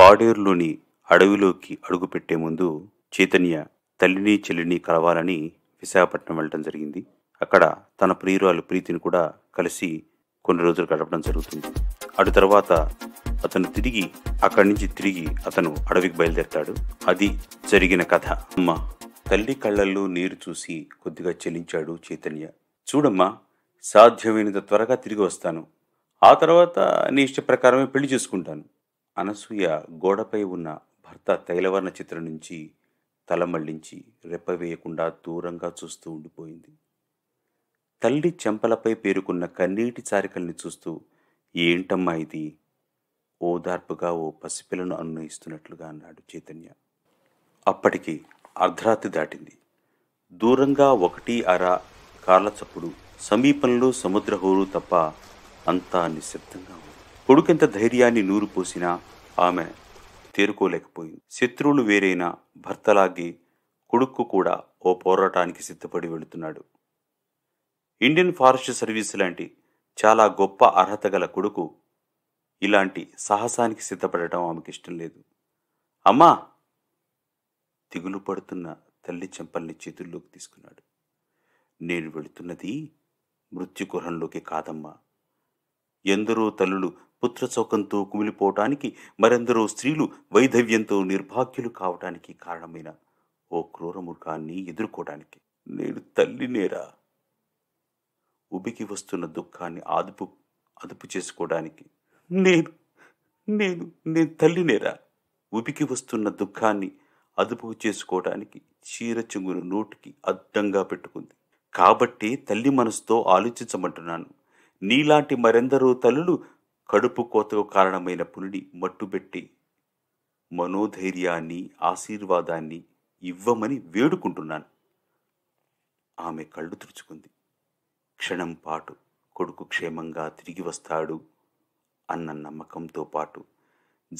పాడేరులోని అడవిలోకి అడుగుపెట్టే ముందు చైతన్య తల్లిని చెల్లిని కలవాలని విశాఖపట్నం వెళ్ళడం జరిగింది అక్కడ తన ప్రియురాలు ప్రీతిని కూడా కలిసి కొన్ని రోజులు గడపడం జరుగుతుంది అటు తర్వాత అతను తిరిగి అక్కడి నుంచి తిరిగి అతను అడవికి బయలుదేరతాడు అది జరిగిన కథ అమ్మ తల్లి కళ్ళల్లో నీరు చూసి కొద్దిగా చెల్లించాడు చైతన్య చూడమ్మా సాధ్యమైనంత త్వరగా తిరిగి వస్తాను ఆ తర్వాత నీ ఇష్ట ప్రకారమే పెళ్లి చేసుకుంటాను అనసూయ గోడపై ఉన్న భర్త తైలవర్ణ చిత్రం నుంచి తల మళ్లించి రెప్పవేయకుండా దూరంగా చూస్తూ ఉండిపోయింది తల్లి చెంపలపై పేరుకున్న కన్నీటి చారికల్ని చూస్తూ ఏంటమ్మా ఇది ఓదార్పుగా ఓ పసిపిల్లను అన్వయిస్తున్నట్లుగా అన్నాడు చైతన్య అప్పటికి అర్ధరాత్రి దాటింది దూరంగా ఒకటి అర కార్ల చప్పుడు సమీపంలో సముద్ర హోరు తప్ప అంతా నిశ్శబ్దంగా ఉంది కొడుకెంత ధైర్యాన్ని నూరు పోసినా ఆమె తేరుకోలేకపోయింది శత్రువులు వేరైన భర్తలాగి కొడుక్కు కూడా ఓ పోరాటానికి సిద్ధపడి వెళుతున్నాడు ఇండియన్ ఫారెస్ట్ సర్వీస్ లాంటి చాలా గొప్ప అర్హత గల కొడుకు ఇలాంటి సాహసానికి సిద్ధపడటం ఆమెకి ఇష్టం లేదు అమ్మా దిగులు పడుతున్న తల్లి చెంపల్ని చేతుల్లోకి తీసుకున్నాడు నేను వెళుతున్నది మృత్యుగృహంలోకి కాదమ్మా ఎందరో తల్లులు పుత్రశోకంతో కుమిలిపోవటానికి మరెందరో స్త్రీలు వైధవ్యంతో నిర్భాగ్యులు కావటానికి కారణమైన ఓ క్రూరమృగాన్ని ఎదుర్కోవడానికి నేను తల్లినేరా ఉబికి వస్తున్న దుఃఖాన్ని అదుపు అదుపు చేసుకోవడానికి నేను నేను నేను తల్లినేరా ఉబికి వస్తున్న దుఃఖాన్ని అదుపు చేసుకోవడానికి చీర చెంగును నోటికి అద్దంగా పెట్టుకుంది కాబట్టి తల్లి మనసుతో ఆలోచించమంటున్నాను నీలాంటి మరెందరో తల్లులు కడుపు కోతకు కారణమైన పులిని మట్టుబెట్టి మనోధైర్యాన్ని ఆశీర్వాదాన్ని ఇవ్వమని వేడుకుంటున్నాను ఆమె కళ్ళు తుడుచుకుంది క్షణం పాటు కొడుకు క్షేమంగా తిరిగి వస్తాడు అన్న నమ్మకంతో పాటు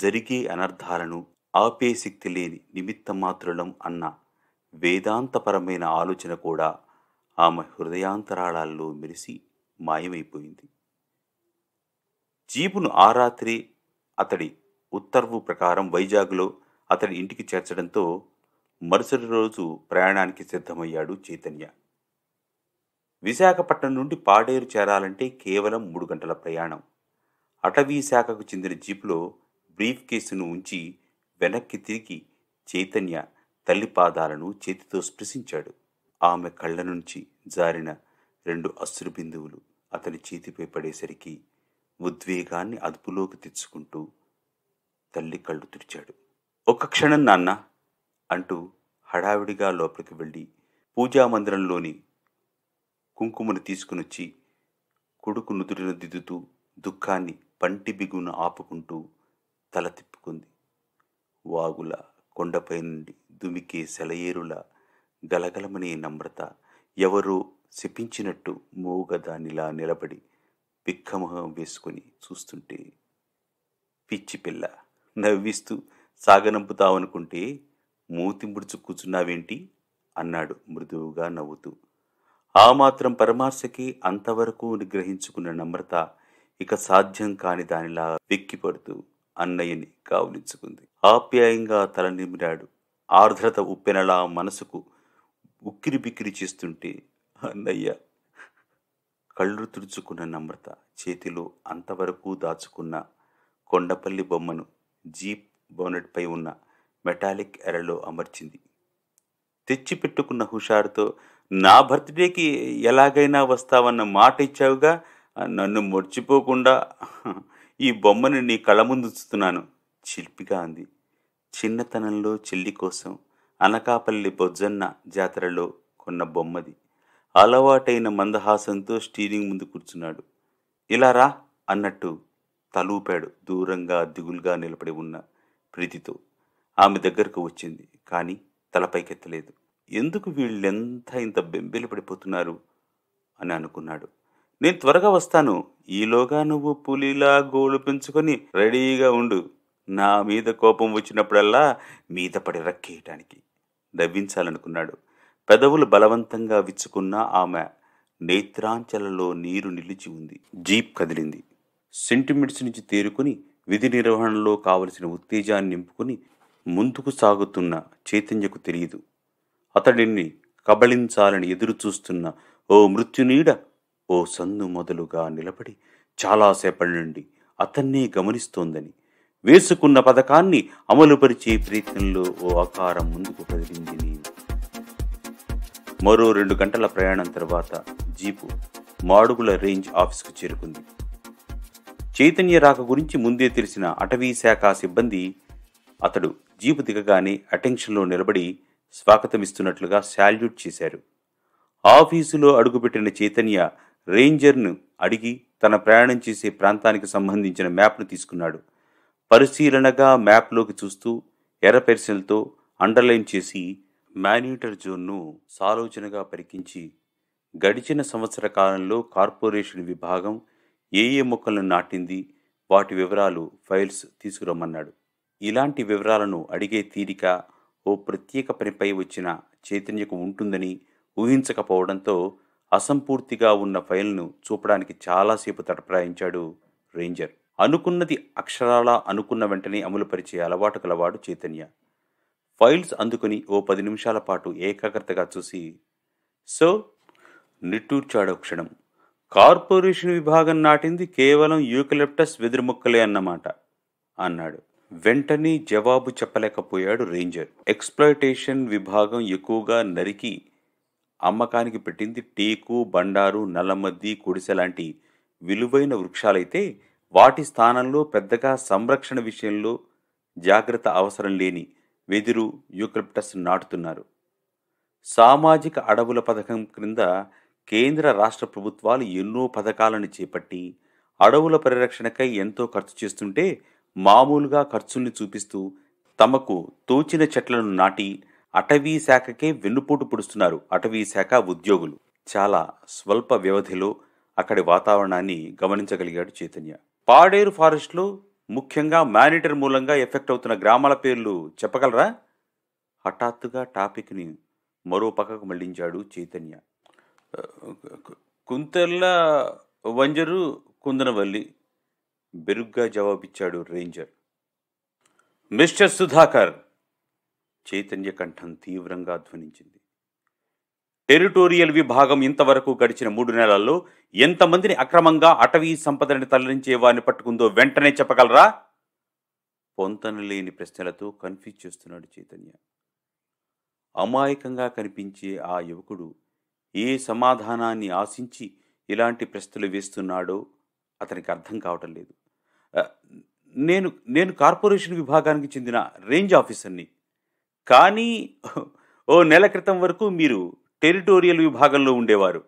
జరిగే అనర్థాలను ఆపే శక్తి లేని నిమిత్తమాత్రులం అన్న వేదాంతపరమైన ఆలోచన కూడా ఆమె హృదయాంతరాళాల్లో మెరిసి మాయమైపోయింది జీపును ఆ రాత్రి అతడి ఉత్తర్వు ప్రకారం వైజాగ్లో అతడి ఇంటికి చేర్చడంతో మరుసటి రోజు ప్రయాణానికి సిద్ధమయ్యాడు చైతన్య విశాఖపట్నం నుండి పాడేరు చేరాలంటే కేవలం మూడు గంటల ప్రయాణం అటవీ శాఖకు చెందిన జీపులో బ్రీఫ్ కేసును ఉంచి వెనక్కి తిరిగి చైతన్య తల్లి పాదాలను చేతితో స్పృశించాడు ఆమె కళ్ళ నుంచి జారిన రెండు అశ్రు బిందువులు అతని చేతిపై పడేసరికి ఉద్వేగాన్ని అదుపులోకి తెచ్చుకుంటూ తల్లి కళ్ళు తుడిచాడు ఒక్క క్షణం నాన్న అంటూ హడావిడిగా లోపలికి వెళ్ళి పూజామందిరంలోని కుంకుమను తీసుకునొచ్చి కొడుకు నుదురిన దిద్దుతూ దుఃఖాన్ని పంటి బిగున ఆపుకుంటూ తల తిప్పుకుంది వాగుల కొండపై నుండి దుమికే సెలయేరుల గలగలమనే నమ్రత ఎవరో శపించినట్టు మూగదానిలా నిలబడి బిక్కమొహం వేసుకుని చూస్తుంటే పిచ్చి పిల్ల నవ్విస్తూ సాగనంపుతావనుకుంటే మూతి ముడుచు కూర్చున్నావేంటి అన్నాడు మృదువుగా నవ్వుతూ ఆ మాత్రం పరమార్శకి అంతవరకు నిగ్రహించుకున్న నమ్రత ఇక సాధ్యం కాని దానిలా వెక్కిపడుతూ అన్నయ్యని కావులించుకుంది ఆప్యాయంగా తల నిమిరాడు ఆర్ద్రత ఉప్పెనలా మనసుకు ఉక్కిరి బిక్కిరి చేస్తుంటే అన్నయ్య కళ్ళు తుడుచుకున్న నమ్రత చేతిలో అంతవరకు దాచుకున్న కొండపల్లి బొమ్మను జీప్ బోనెట్పై ఉన్న మెటాలిక్ ఎరలో అమర్చింది తెచ్చిపెట్టుకున్న హుషారుతో నా బర్త్డేకి ఎలాగైనా వస్తావన్న మాట ఇచ్చావుగా నన్ను మర్చిపోకుండా ఈ బొమ్మను నీ కళ ముందుస్తున్నాను చిల్పిగా అంది చిన్నతనంలో చెల్లి కోసం అనకాపల్లి బొజ్జన్న జాతరలో కొన్న బొమ్మది అలవాటైన మందహాసంతో స్టీరింగ్ ముందు కూర్చున్నాడు ఇలా రా అన్నట్టు తలూపాడు దూరంగా దిగులుగా నిలబడి ఉన్న ప్రీతితో ఆమె దగ్గరకు వచ్చింది కానీ తలపైకెత్తలేదు ఎందుకు వీళ్ళెంత ఇంత బెంబిలు పడిపోతున్నారు అని అనుకున్నాడు నేను త్వరగా వస్తాను ఈలోగా నువ్వు పులిలా గోలు పెంచుకొని రెడీగా ఉండు నా మీద కోపం వచ్చినప్పుడల్లా మీద పడి రక్కేయటానికి నవ్వించాలనుకున్నాడు పెదవులు బలవంతంగా విచ్చుకున్న ఆమె నేత్రాంచలలో నీరు నిలిచి ఉంది జీప్ కదిలింది సెంటిమెంట్స్ నుంచి తేరుకొని విధి నిర్వహణలో కావలసిన ఉత్తేజాన్ని నింపుకొని ముందుకు సాగుతున్న చైతన్యకు తెలియదు అతడిని కబళించాలని ఎదురు చూస్తున్న ఓ మృత్యునీడ ఓ సందు మొదలుగా నిలబడి చాలాసేపటి నుండి అతన్నే గమనిస్తోందని వేసుకున్న పథకాన్ని అమలుపరిచే ప్రయత్నంలో ఓ ఆకారం ముందుకు కదిలింది మరో రెండు గంటల ప్రయాణం తర్వాత జీపు మాడుగుల రేంజ్ ఆఫీసుకు చేరుకుంది చైతన్య రాక గురించి ముందే తెలిసిన అటవీ శాఖ సిబ్బంది అతడు జీపు దిగగానే అటెన్షన్లో నిలబడి స్వాగతమిస్తున్నట్లుగా శాల్యూట్ చేశారు ఆఫీసులో అడుగుపెట్టిన చైతన్య రేంజర్ను అడిగి తన ప్రయాణం చేసే ప్రాంతానికి సంబంధించిన మ్యాప్ను తీసుకున్నాడు పరిశీలనగా మ్యాప్లోకి చూస్తూ ఎర్ర అండర్లైన్ చేసి మానిటర్ జోన్ను సాలోచనగా పరికించి గడిచిన సంవత్సర కాలంలో కార్పొరేషన్ విభాగం ఏ ఏ మొక్కలను నాటింది వాటి వివరాలు ఫైల్స్ తీసుకురమ్మన్నాడు ఇలాంటి వివరాలను అడిగే తీరిక ఓ ప్రత్యేక పనిపై వచ్చిన చైతన్యకు ఉంటుందని ఊహించకపోవడంతో అసంపూర్తిగా ఉన్న ఫైల్ను చూపడానికి చాలాసేపు తటప్రాయించాడు రేంజర్ అనుకున్నది అక్షరాలా అనుకున్న వెంటనే అమలుపరిచే అలవాటు కలవాడు చైతన్య ఫైల్స్ అందుకుని ఓ పది నిమిషాల పాటు ఏకాగ్రతగా చూసి సో నిట్టూర్చాడు క్షణం కార్పొరేషన్ విభాగం నాటింది కేవలం యూకలిప్టస్ వెదురుముక్కలే అన్నమాట అన్నాడు వెంటనే జవాబు చెప్పలేకపోయాడు రేంజర్ ఎక్స్ప్లాయిటేషన్ విభాగం ఎక్కువగా నరికి అమ్మకానికి పెట్టింది టేకు బండారు నల్లమద్ది కుడిసె లాంటి విలువైన వృక్షాలైతే వాటి స్థానంలో పెద్దగా సంరక్షణ విషయంలో జాగ్రత్త అవసరం లేని వెదురు యూక్రిప్టస్ నాటుతున్నారు సామాజిక అడవుల పథకం క్రింద కేంద్ర రాష్ట్ర ప్రభుత్వాలు ఎన్నో పథకాలను చేపట్టి అడవుల పరిరక్షణకై ఎంతో ఖర్చు చేస్తుంటే మామూలుగా ఖర్చుల్ని చూపిస్తూ తమకు తోచిన చెట్లను నాటి అటవీ శాఖకే వెన్నుపోటు పొడుస్తున్నారు అటవీ శాఖ ఉద్యోగులు చాలా స్వల్ప వ్యవధిలో అక్కడి వాతావరణాన్ని గమనించగలిగాడు చైతన్య పాడేరు ఫారెస్ట్లో ముఖ్యంగా మానిటర్ మూలంగా ఎఫెక్ట్ అవుతున్న గ్రామాల పేర్లు చెప్పగలరా హఠాత్తుగా టాపిక్ని మరో పక్కకు మళ్లించాడు చైతన్య కుంతెల్ల వంజరు కుందనవల్లి బెరుగ్గా జవాబిచ్చాడు రేంజర్ మిస్టర్ సుధాకర్ చైతన్య కంఠం తీవ్రంగా ధ్వనించింది టెరిటోరియల్ విభాగం ఇంతవరకు గడిచిన మూడు నెలల్లో ఎంతమందిని అక్రమంగా అటవీ సంపదని తరలించే వారిని పట్టుకుందో వెంటనే చెప్పగలరా పొంతన లేని ప్రశ్నలతో కన్ఫ్యూజ్ చేస్తున్నాడు చైతన్య అమాయకంగా కనిపించే ఆ యువకుడు ఏ సమాధానాన్ని ఆశించి ఇలాంటి ప్రశ్నలు వేస్తున్నాడో అతనికి అర్థం కావటం లేదు నేను నేను కార్పొరేషన్ విభాగానికి చెందిన రేంజ్ ఆఫీసర్ని కానీ ఓ నెల క్రితం వరకు మీరు టెరిటోరియల్ విభాగంలో ఉండేవారు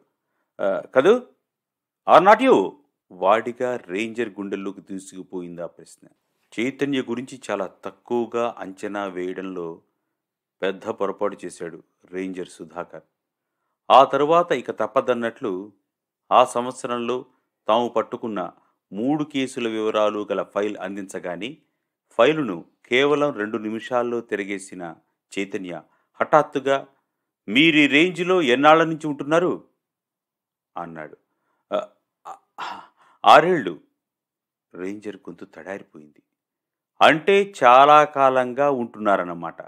కదూ ఆర్ నాట్ యూ వాడిగా రేంజర్ గుండెల్లోకి దూసుకుపోయింది ఆ ప్రశ్న చైతన్య గురించి చాలా తక్కువగా అంచనా వేయడంలో పెద్ద పొరపాటు చేశాడు రేంజర్ సుధాకర్ ఆ తరువాత ఇక తప్పదన్నట్లు ఆ సంవత్సరంలో తాము పట్టుకున్న మూడు కేసుల వివరాలు గల ఫైల్ అందించగాని ఫైలును కేవలం రెండు నిమిషాల్లో తిరగేసిన చైతన్య హఠాత్తుగా మీరు ఈ రేంజ్లో ఎన్నాళ్ళ నుంచి ఉంటున్నారు అన్నాడు ఆరేళ్ళు రేంజర్ గొంతు తడారిపోయింది అంటే చాలా కాలంగా ఉంటున్నారన్నమాట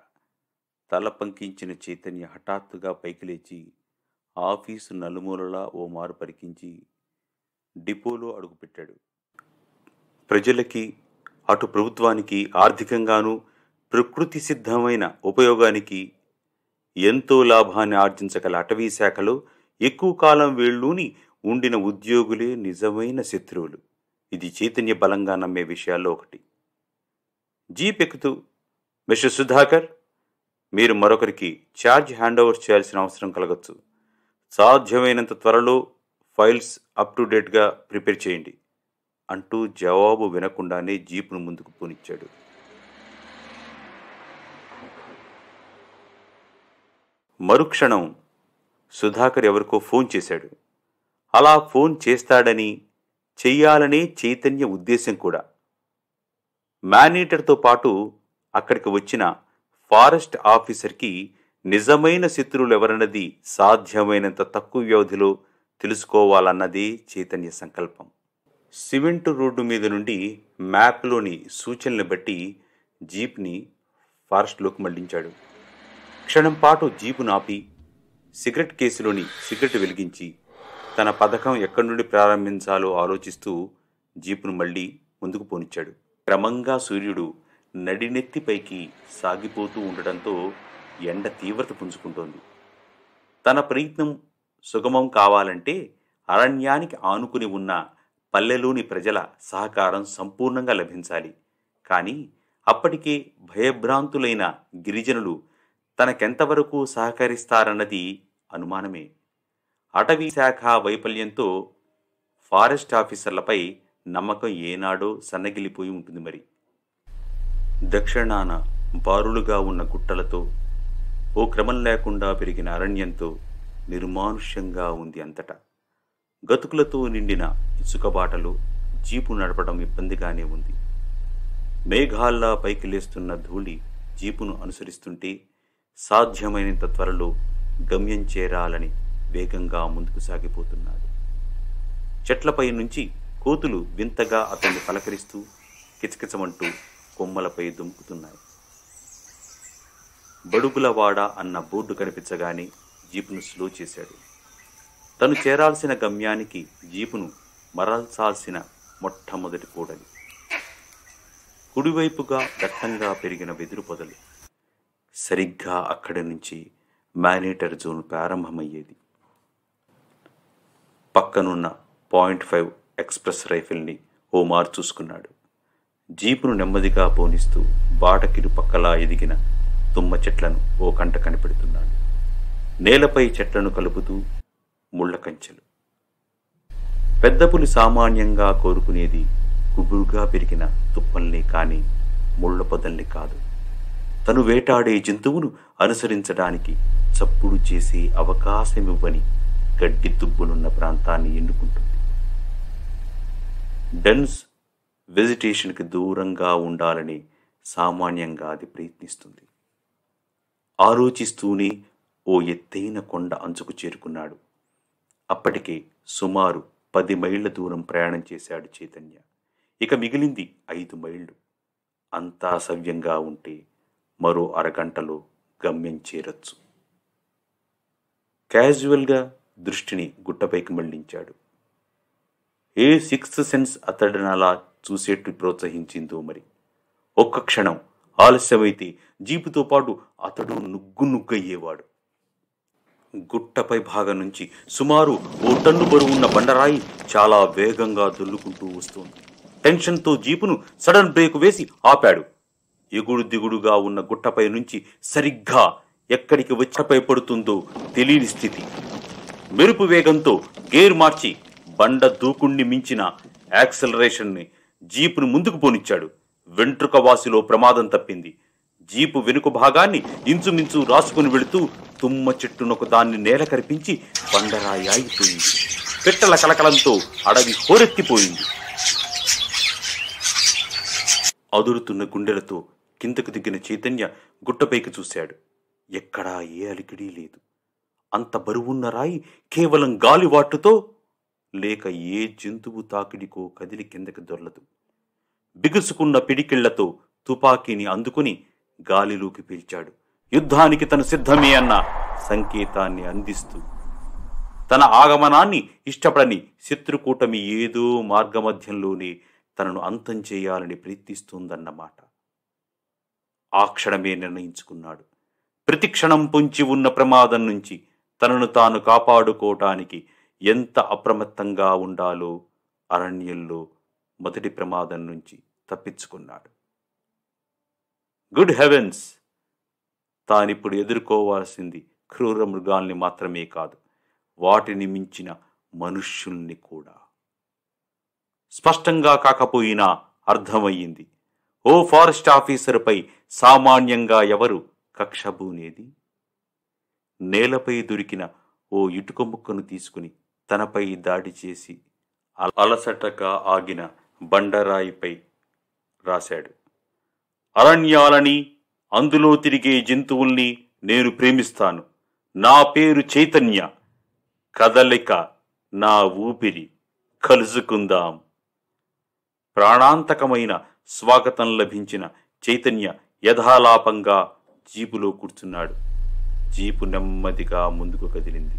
తల పంకించిన చైతన్య హఠాత్తుగా పైకి లేచి ఆఫీసు నలుమూలలా ఓ మారు పరికించి డిపోలో అడుగుపెట్టాడు ప్రజలకి అటు ప్రభుత్వానికి ఆర్థికంగాను ప్రకృతి సిద్ధమైన ఉపయోగానికి ఎంతో లాభాన్ని ఆర్జించగల అటవీ శాఖలో ఎక్కువ కాలం వేళ్ళూని ఉండిన ఉద్యోగులే నిజమైన శత్రువులు ఇది చైతన్య బలంగా నమ్మే విషయాల్లో ఒకటి జీప్ ఎక్కుతూ మిస్టర్ సుధాకర్ మీరు మరొకరికి ఛార్జ్ హ్యాండ్ ఓవర్ చేయాల్సిన అవసరం కలగచ్చు సాధ్యమైనంత త్వరలో ఫైల్స్ అప్ టు డేట్గా ప్రిపేర్ చేయండి అంటూ జవాబు వినకుండానే జీపును ముందుకు పోనిచ్చాడు మరుక్షణం సుధాకర్ ఎవరికో ఫోన్ చేశాడు అలా ఫోన్ చేస్తాడని చెయ్యాలనే చైతన్య ఉద్దేశం కూడా మేనేటర్తో పాటు అక్కడికి వచ్చిన ఫారెస్ట్ ఆఫీసర్కి నిజమైన శత్రువులు ఎవరన్నది సాధ్యమైనంత తక్కువ వ్యవధిలో తెలుసుకోవాలన్నది చైతన్య సంకల్పం సిమెంట్ రోడ్డు మీద నుండి మ్యాప్లోని సూచనలు బట్టి జీప్ని ఫారెస్ట్లోకి మళ్లించాడు క్షణం పాటు జీపు నాపి సిగరెట్ కేసులోని సిగరెట్ వెలిగించి తన పథకం ఎక్కడి నుండి ప్రారంభించాలో ఆలోచిస్తూ జీపును మళ్ళీ ముందుకు పోనిచ్చాడు క్రమంగా సూర్యుడు నడినెత్తిపైకి సాగిపోతూ ఉండటంతో ఎండ తీవ్రత పుంజుకుంటోంది తన ప్రయత్నం సుగమం కావాలంటే అరణ్యానికి ఆనుకుని ఉన్న పల్లెలోని ప్రజల సహకారం సంపూర్ణంగా లభించాలి కానీ అప్పటికే భయభ్రాంతులైన గిరిజనులు తనకెంతవరకు సహకరిస్తారన్నది అనుమానమే అటవీ శాఖ వైఫల్యంతో ఫారెస్ట్ ఆఫీసర్లపై నమ్మకం ఏనాడో సన్నగిలిపోయి ఉంటుంది మరి దక్షిణాన బారులుగా ఉన్న గుట్టలతో ఓ క్రమం లేకుండా పెరిగిన అరణ్యంతో నిర్మానుష్యంగా ఉంది అంతటా గతుకులతో నిండిన ఇసుకబాటలు జీపు నడపడం ఇబ్బందిగానే ఉంది మేఘాల్లా పైకి లేస్తున్న ధూళి జీపును అనుసరిస్తుంటే సాధ్యమైనంత త్వరలో గమ్యం చేరాలని వేగంగా ముందుకు సాగిపోతున్నాడు చెట్లపై నుంచి కోతులు వింతగా అతన్ని పలకరిస్తూ కిచకిచమంటూ కొమ్మలపై బడుగుల బడుగులవాడ అన్న బోర్డు కనిపించగానే జీపును స్లో చేశాడు తను చేరాల్సిన గమ్యానికి జీపును మరల్చాల్సిన మొట్టమొదటి కూడలి కుడివైపుగా దట్టంగా పెరిగిన వెదురు పొదలు సరిగ్గా అక్కడి నుంచి మ్యానేటర్ జోన్ ప్రారంభమయ్యేది పక్కనున్న పాయింట్ ఫైవ్ ఎక్స్ప్రెస్ రైఫిల్ని ఓమార్ చూసుకున్నాడు జీపును నెమ్మదిగా పోనిస్తూ బాటకిరు పక్కలా ఎదిగిన తుమ్మ చెట్లను ఓ కంట కనిపెడుతున్నాడు నేలపై చెట్లను కలుపుతూ ముళ్ళ కంచెలు పెద్ద పులి సామాన్యంగా కోరుకునేది గుబురుగా పెరిగిన తుప్పల్ని కానీ ముళ్ళ పొదల్ని కాదు తను వేటాడే జంతువును అనుసరించడానికి చప్పుడు చేసే అవకాశమివ్వని గడ్డి దుబ్బునున్న ప్రాంతాన్ని ఎన్నుకుంటుంది డెన్స్ వెజిటేషన్కి దూరంగా ఉండాలని సామాన్యంగా అది ప్రయత్నిస్తుంది ఆలోచిస్తూనే ఓ ఎత్తైన కొండ అంచుకు చేరుకున్నాడు అప్పటికే సుమారు పది మైళ్ళ దూరం ప్రయాణం చేశాడు చైతన్య ఇక మిగిలింది ఐదు మైళ్ళు అంతా సవ్యంగా ఉంటే మరో అరగంటలో గమ్యం చేరొచ్చు క్యాజువల్గా దృష్టిని గుట్టపైకి మళ్లించాడు ఏ సిక్స్త్ సెన్స్ అతడిని అలా చూసేట్టు ప్రోత్సహించిందో మరి ఒక్క క్షణం ఆలస్యమైతే జీపుతో పాటు అతడు నుగ్గు నుగ్గయ్యేవాడు గుట్టపై భాగం నుంచి సుమారు ఓ టన్ను బరువున్న బండరాయి చాలా వేగంగా దొల్లుకుంటూ వస్తోంది టెన్షన్తో జీపును సడన్ బ్రేక్ వేసి ఆపాడు ఎగుడు దిగుడుగా ఉన్న గుట్టపై నుంచి సరిగ్గా ఎక్కడికి వచ్చపై పడుతుందో తెలియని స్థితి మెరుపు వేగంతో గేర్ మార్చి బండ దూకుణ్ణి మించిన యాక్సలరేషన్ని జీపును ముందుకు పోనిచ్చాడు వెంట్రుక వాసిలో ప్రమాదం తప్పింది జీపు వెనుక భాగాన్ని ఇంచుమించు రాసుకుని వెళుతూ తుమ్మ చెట్టునొక దాన్ని నేల కరిపించి బండరాయి ఆగిపోయింది పెట్టల కలకలంతో అడవి హోరెత్తిపోయింది అదురుతున్న గుండెలతో కిందకు దిగిన చైతన్య గుట్టపైకి చూశాడు ఎక్కడా ఏ అలికిడీ లేదు అంత బరువున్న రాయి కేవలం గాలివాటుతో లేక ఏ జంతువు తాకిడికో కదిలి కిందకి దొర్లదు బిగుసుకున్న పిడికిళ్లతో తుపాకీని అందుకుని గాలిలోకి పీల్చాడు యుద్ధానికి తను సిద్ధమే అన్న సంకేతాన్ని అందిస్తూ తన ఆగమనాన్ని ఇష్టపడని శత్రుకూటమి ఏదో మార్గమధ్యంలోనే తనను అంతం చేయాలని ప్రయత్నిస్తుందన్నమాట ఆ క్షణమే నిర్ణయించుకున్నాడు ప్రతి క్షణం పొంచి ఉన్న ప్రమాదం నుంచి తనను తాను కాపాడుకోవటానికి ఎంత అప్రమత్తంగా ఉండాలో అరణ్యంలో మొదటి ప్రమాదం నుంచి తప్పించుకున్నాడు గుడ్ హెవెన్స్ తానిప్పుడు ఎదుర్కోవాల్సింది క్రూర మృగాల్ని మాత్రమే కాదు వాటిని మించిన మనుష్యుల్ని కూడా స్పష్టంగా కాకపోయినా అర్థమయ్యింది ఓ ఫారెస్ట్ ఆఫీసర్పై సామాన్యంగా ఎవరు కక్షబూనేది నేలపై దొరికిన ఓ ఇటుక ముక్కను తీసుకుని తనపై దాడి చేసి అలసటగా ఆగిన బండరాయిపై రాశాడు అరణ్యాలని అందులో తిరిగే జంతువుల్ని నేను ప్రేమిస్తాను నా పేరు చైతన్య కదలిక నా ఊపిరి కలుసుకుందాం ప్రాణాంతకమైన స్వాగతం లభించిన చైతన్య యథాలాపంగా జీపులో కూర్చున్నాడు జీపు నెమ్మదిగా ముందుకు కదిలింది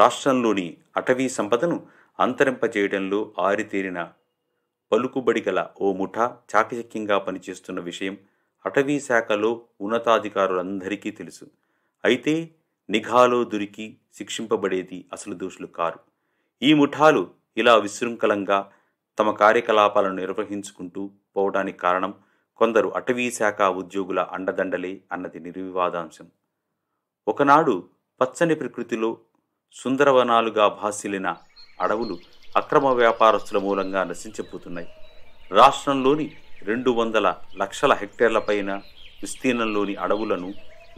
రాష్ట్రంలోని అటవీ సంపదను అంతరింపజేయడంలో ఆరితేరిన పలుకుబడి గల ఓ ముఠా చాకచక్యంగా పనిచేస్తున్న విషయం అటవీ శాఖలో ఉన్నతాధికారులందరికీ తెలుసు అయితే నిఘాలో దొరికి శిక్షింపబడేది అసలు దోషులు కారు ఈ ముఠాలు ఇలా విశృంఖలంగా తమ కార్యకలాపాలను నిర్వహించుకుంటూ పోవడానికి కారణం కొందరు అటవీ శాఖ ఉద్యోగుల అండదండలే అన్నది నిర్వివాదాంశం ఒకనాడు పచ్చని ప్రకృతిలో సుందరవనాలుగా భాసిలిన అడవులు అక్రమ వ్యాపారస్తుల మూలంగా నశించిపోతున్నాయి రాష్ట్రంలోని రెండు వందల లక్షల హెక్టేర్లపైన విస్తీర్ణంలోని అడవులను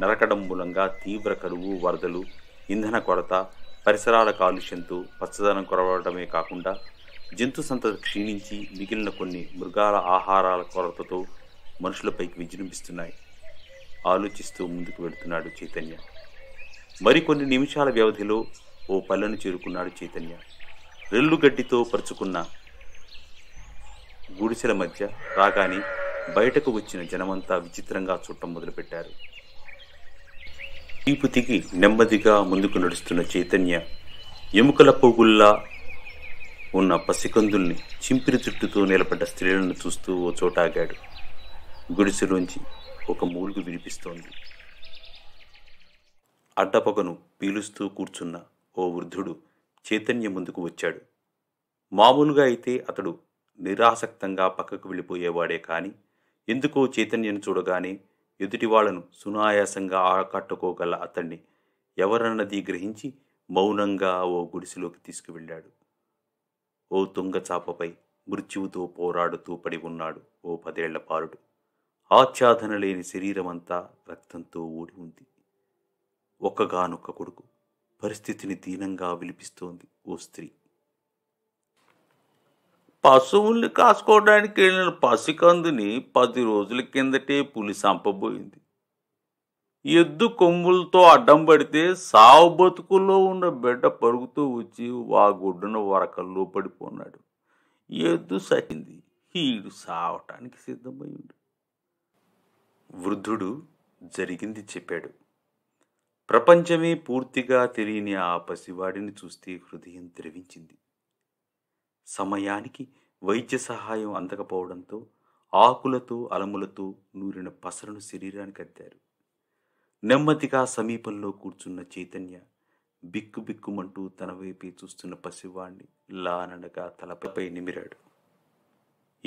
నరకడం మూలంగా తీవ్ర కరువు వరదలు ఇంధన కొరత పరిసరాల కాలుష్యంతో పచ్చదనం కొరవడమే కాకుండా జంతు సంతతి క్షీణించి మిగిలిన కొన్ని మృగాల ఆహారాల కొరతతో మనుషులపైకి విజృంభిస్తున్నాయి ఆలోచిస్తూ ముందుకు వెళుతున్నాడు చైతన్య మరికొన్ని నిమిషాల వ్యవధిలో ఓ పల్లెను చేరుకున్నాడు చైతన్య రెల్లు గడ్డితో పరుచుకున్న గుడిసెల మధ్య రాగానే బయటకు వచ్చిన జనమంతా విచిత్రంగా చుట్టం మొదలుపెట్టారు ఈపు దిగి నెమ్మదిగా ముందుకు నడుస్తున్న చైతన్య ఎముకల పోగుల్లా ఉన్న పసికందుల్ని చింపిరి చుట్టుతో నిలబడ్డ స్త్రీలను చూస్తూ ఓ చోటాగాడు గుడిసెలోంచి ఒక మూలుగు వినిపిస్తోంది అడ్డపొగను పీలుస్తూ కూర్చున్న ఓ వృద్ధుడు చైతన్య ముందుకు వచ్చాడు మామూలుగా అయితే అతడు నిరాసక్తంగా పక్కకు వెళ్ళిపోయేవాడే కానీ ఎందుకో చైతన్యను చూడగానే ఎదుటివాళ్లను సునాయాసంగా ఆకట్టుకోగల అతన్ని ఎవరన్నది గ్రహించి మౌనంగా ఓ గుడిసెలోకి తీసుకువెళ్ళాడు ఓ తుంగచాపపై మృత్యువుతో పోరాడుతూ పడి ఉన్నాడు ఓ పదేళ్ల పారుడు ఆచ్ఛాదన లేని శరీరమంతా రక్తంతో ఊడి ఉంది ఒక్కగానొక్క కొడుకు పరిస్థితిని దీనంగా విలిపిస్తోంది ఓ స్త్రీ పశువుల్ని కాసుకోవడానికి వెళ్ళిన పసికందుని పది రోజుల కిందటే పులి చంపబోయింది ఎద్దు కొమ్ములతో అడ్డం పడితే సావు బతుకుల్లో ఉన్న బిడ్డ పరుగుతూ వచ్చి ఆ గుడ్డున వరకల్లో పడిపోన్నాడు ఎద్దు సచింది హీడు సావటానికి సిద్ధమైంది వృద్ధుడు జరిగింది చెప్పాడు ప్రపంచమే పూర్తిగా తెలియని ఆ పసివాడిని చూస్తే హృదయం ద్రవించింది సమయానికి వైద్య సహాయం అందకపోవడంతో ఆకులతో అలములతో నూరిన పసరను శరీరానికి అద్దారు నెమ్మదిగా సమీపంలో కూర్చున్న చైతన్య బిక్కుబిక్కుమంటూ తన వైపే చూస్తున్న పసివాణ్ణి లానడగా తలపై నిమిరాడు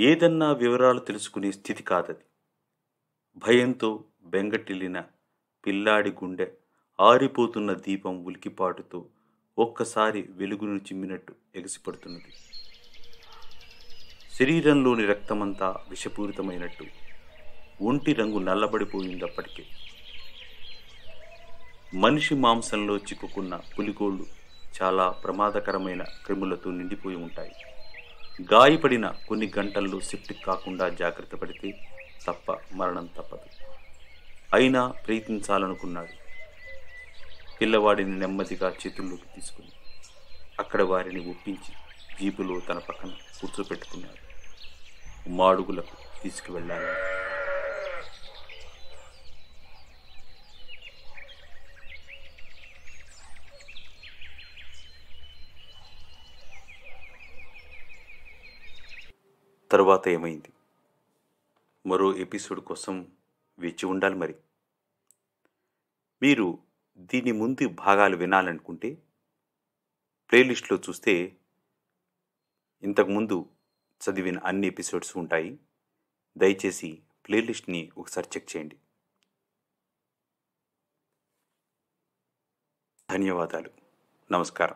ఏదన్నా వివరాలు తెలుసుకునే స్థితి కాదది భయంతో బెంగటిల్లిన పిల్లాడి గుండె ఆరిపోతున్న దీపం ఉలికిపాటుతో ఒక్కసారి వెలుగును చిమ్మినట్టు ఎగసిపడుతున్నది శరీరంలోని రక్తమంతా విషపూరితమైనట్టు ఒంటి రంగు నల్లబడిపోయిందప్పటికే మనిషి మాంసంలో చిక్కుకున్న పులికోళ్ళు చాలా ప్రమాదకరమైన క్రిములతో నిండిపోయి ఉంటాయి గాయపడిన కొన్ని గంటల్లో సిఫ్ట్ కాకుండా జాగ్రత్త పడితే తప్ప మరణం తప్పదు అయినా ప్రయత్నించాలనుకున్నాడు పిల్లవాడిని నెమ్మదిగా చేతుల్లోకి తీసుకుని అక్కడ వారిని ఒప్పించి జీపులో తన పక్కన కూర్చోపెట్టుకున్నాడు మాడుగులకు తీసుకువెళ్ళాను తర్వాత ఏమైంది మరో ఎపిసోడ్ కోసం వేచి ఉండాలి మరి మీరు దీని ముందు భాగాలు వినాలనుకుంటే ప్లేలిస్ట్లో చూస్తే ఇంతకుముందు చదివిన అన్ని ఎపిసోడ్స్ ఉంటాయి దయచేసి ప్లేలిస్ట్ని ఒకసారి చెక్ చేయండి ధన్యవాదాలు నమస్కారం